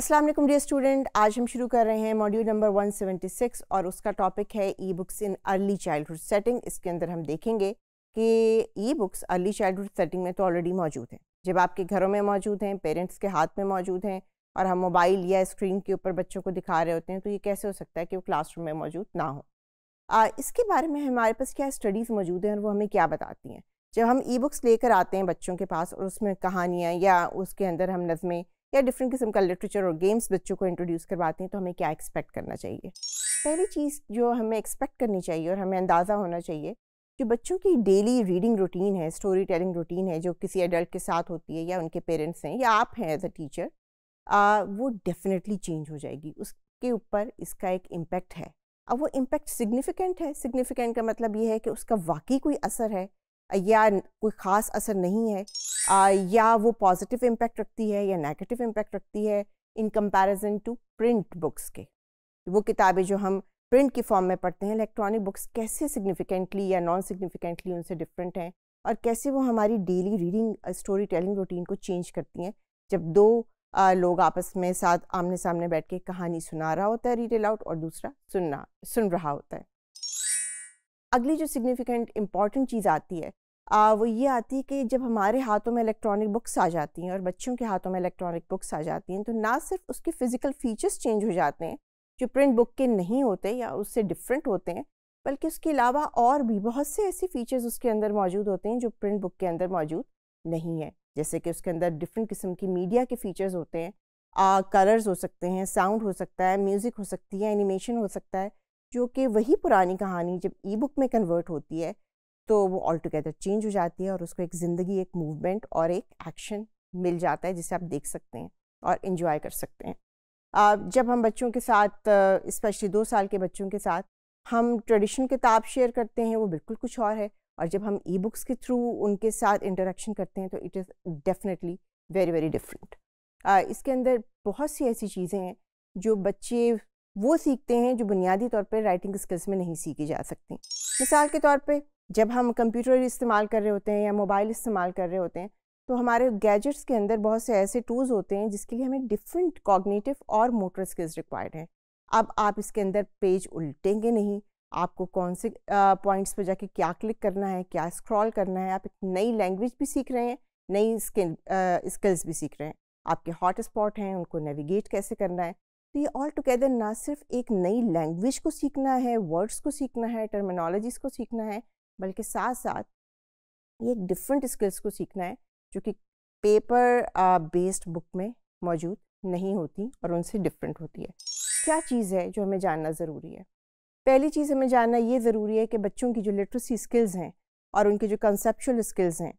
अस्सलाम वालेकुम dear student आज हम शुरू कर रहे हैं मॉड्यूल नंबर 176 और उसका टॉपिक है e books in early childhood setting इसके अंदर हम देखेंगे कि e books early childhood setting में तो ऑलरेडी मौजूद हैं जब आपके घरों में मौजूद हैं पेरेंट्स के हाथ में मौजूद हैं और हम मोबाइल या स्क्रीन के ऊपर बच्चों को दिखा रहे होते हैं तो ये कैसे हो सकता है कि वो क्लासरूम में मौजूद ना हो आ, इसके बारे में हमारे पास क्या स्टडीज़ मौजूद हैं और वो हमें क्या बताती हैं जब हम ई बुक्स लेकर आते हैं बच्चों के पास और उसमें कहानियाँ या उसके अंदर हम नज़में या डिफरेंट किस्म का लिटरेचर और गेम्स बच्चों को इंट्रोड्यूस करवाती हैं तो हमें क्या एक्सपेक्ट करना चाहिए पहली चीज़ जो हमें एक्सपेक्ट करनी चाहिए और हमें अंदाज़ा होना चाहिए जो बच्चों की डेली रीडिंग रूटीन है स्टोरी टेलिंग रूटीन है जो किसी एडल्ट के साथ होती है या उनके पेरेंट्स हैं या आप हैं एज अ टीचर वो डेफिनेटली चेंज हो जाएगी उसके ऊपर इसका एक इम्पेक्ट है अब वो इम्पेक्ट सिग्निफिकेंट है सिग्निफिकेंट का मतलब ये है कि उसका वाकई कोई असर है या कोई ख़ास असर नहीं है आ, या वो पॉजिटिव इम्पैक्ट रखती है या नेगेटिव इम्पैक्ट रखती है in comparison to print books के वो किताबें जो हम प्रिंट की फॉर्म में पढ़ते हैं इलेक्ट्रॉनिक बुक्स कैसे सिग्निफिकेंटली या नॉन सिग्निफिकेंटली उनसे डिफरेंट हैं और कैसे वो हमारी daily reading story telling routine को चेंज करती हैं जब दो आ, लोग आपस में साथ आमने सामने बैठ के कहानी सुना रहा होता है रीड अलाउड और दूसरा सुनना सुन रहा होता है अगली जो सिग्निफिकेंट इम्पॉर्टेंट चीज़ आती है आ, वो ये आती है कि जब हमारे हाथों में इलेक्ट्रॉनिक बुक्स आ जाती हैं और बच्चों के हाथों में इलेक्ट्रॉनिक बुक्स आ जाती हैं तो ना सिर्फ उसके फ़िज़िकल फ़ीचर्स चेंज हो जाते हैं जो प्रिंट बुक के नहीं होते या उससे डिफरेंट होते हैं बल्कि उसके अलावा और भी बहुत से ऐसे फ़ीचर्स उसके अंदर मौजूद होते हैं जो प्रिंट बुक के अंदर मौजूद नहीं है जैसे कि उसके अंदर डिफरेंट किस्म की मीडिया के फ़ीचर्स होते हैं कलर्स हो सकते हैं साउंड हो सकता है म्यूज़िक हो सकती है एनिमेशन हो सकता है जो कि वही पुरानी कहानी जब ई बुक में कन्वर्ट होती है तो वो ऑल टुगेदर चेंज हो जाती है और उसको एक ज़िंदगी एक मूवमेंट और एक एक्शन मिल जाता है जिसे आप देख सकते हैं और इन्जॉय कर सकते हैं जब हम बच्चों के साथ स्पेशली दो साल के बच्चों के साथ हम ट्रेडिशन किताब शेयर करते हैं वो बिल्कुल कुछ और है और जब हम ई बुक्स के थ्रू उनके साथ इंटरेक्शन करते हैं तो it is definitely very very different इसके अंदर बहुत सी ऐसी चीज़ें हैं जो बच्चे वो सीखते हैं जो बुनियादी तौर पर राइटिंग स्किल्स में नहीं सीखी जा सकती मिसाल के तौर पर जब हम कंप्यूटर इस्तेमाल कर रहे होते हैं या मोबाइल इस्तेमाल कर रहे होते हैं तो हमारे गैजेट्स के अंदर बहुत से ऐसे टूल्स होते हैं जिसके लिए हमें डिफरेंट कॉग्निटिव और मोटर स्किल्स रिक्वायर्ड हैं अब आप इसके अंदर पेज उल्टेंगे नहीं आपको कौन से पॉइंट्स पर जाके क्या क्लिक करना है क्या स्क्रॉल करना है आप एक नई लैंग्वेज भी सीख रहे हैं नई स्किल स्किल्स भी सीख रहे हैं आपके हॉट स्पॉट हैं उनको नेविगेट कैसे करना है तो ये ऑल टुगेदर ना सिर्फ एक नई लैंग्वेज को सीखना है वर्ड्स को सीखना है टर्मिनोलॉजीज़ को सीखना है बल्कि साथ साथ ये एक डिफरेंट स्किल्स को सीखना है जो कि पेपर बेस्ड बुक में मौजूद नहीं होती और उनसे डिफरेंट होती है क्या चीज़ है जो हमें जानना ज़रूरी है पहली चीज़ हमें जानना ये ज़रूरी है कि बच्चों की जो लिटरेसी स्किल्स हैं और उनके जो कंसेप्चुअल स्किल्स हैं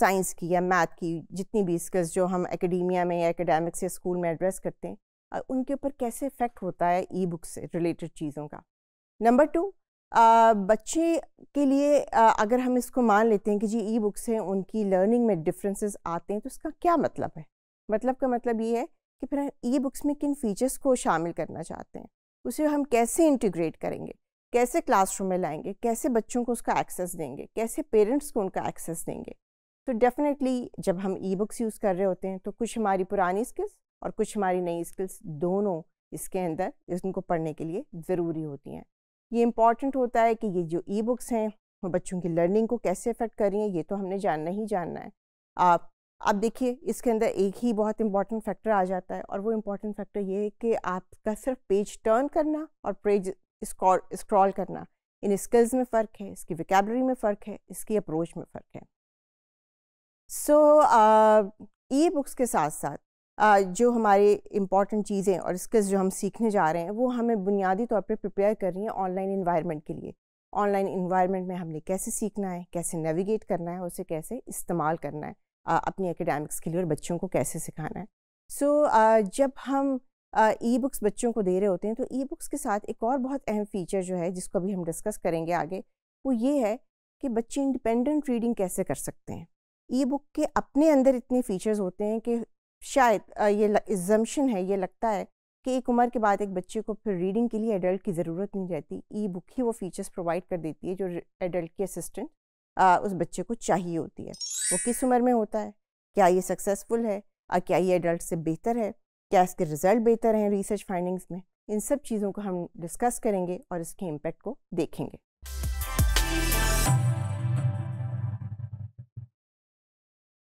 साइंस की या मैथ की जितनी भी स्किल्स जो हम एकेडमिया में या एकेडमिक्स या स्कूल में एड्रेस करते हैं उनके ऊपर कैसे इफ़ेक्ट होता है ई बुक से रिलेटेड चीज़ों का नंबर टू बच्चे के लिए आ, अगर हम इसको मान लेते हैं कि जी ई बुक से उनकी लर्निंग में डिफरेंसेस आते हैं तो इसका क्या मतलब है मतलब का मतलब ये है कि फिर हम ई बुक्स में किन फीचर्स को शामिल करना चाहते हैं उसे हम कैसे इंटीग्रेट करेंगे कैसे क्लासरूम में लाएंगे कैसे बच्चों को उसका एक्सेस देंगे कैसे पेरेंट्स को उनका एक्सेस देंगे तो डेफिनेटली जब हम ई बुक्स यूज़ कर रहे होते हैं तो कुछ हमारी पुरानी स्किल्स और कुछ हमारी नई स्किल्स दोनों इसके अंदर इनको पढ़ने के लिए ज़रूरी होती हैं ये इम्पॉर्टेंट होता है कि ये जो ई बुक्स हैं वो बच्चों की लर्निंग को कैसे अफेक्ट कर रही हैं ये तो हमने जानना ही जानना है आप अब देखिए इसके अंदर एक ही बहुत इंपॉर्टेंट फैक्टर आ जाता है और वो इम्पॉर्टेंट फैक्टर ये है कि आपका सिर्फ पेज टर्न करना और पेज स्क्रॉल करना इन स्किल्स में फ़र्क है इसकी विकेबलरी में फ़र्क है इसकी अप्रोच में फ़र्क है सो ई बुक्स के साथ साथ जो हमारे इम्पॉर्टेंट चीज़ें और स्किल्स जो हम सीखने जा रहे हैं वो हमें बुनियादी तौर पर प्रिपेयर कर रही हैं ऑनलाइन इन्वायरमेंट के लिए ऑनलाइन इन्वायरमेंट में हमने कैसे सीखना है कैसे नेविगेट करना है उसे कैसे इस्तेमाल करना है अपनी एकेडमिक्स के लिए और बच्चों को कैसे सिखाना है सो so, जब हम ई बुक्स बच्चों को दे रहे होते हैं तो ई बुक्स के साथ एक और बहुत अहम फीचर जो है जिसको अभी हम डिस्कस करेंगे आगे वो ये है कि बच्चे इंडिपेंडेंट रीडिंग कैसे कर सकते हैं ई बुक के अपने अंदर इतने फीचर्स होते हैं कि शायद ये एग्जम्पन है ये लगता है कि एक उम्र के बाद एक बच्चे को फिर रीडिंग के लिए एडल्ट की ज़रूरत नहीं रहती ई बुक ही वो फीचर्स प्रोवाइड कर देती है जो एडल्ट की असिस्टेंट उस बच्चे को चाहिए होती है वो किस उम्र में होता है क्या ये सक्सेसफुल है और क्या ये एडल्ट से बेहतर है क्या इसके रिजल्ट बेहतर हैं रिसर्च फाइंडिंग्स में इन सब चीज़ों को हम डिस्कस करेंगे और इसके इम्पेक्ट को देखेंगे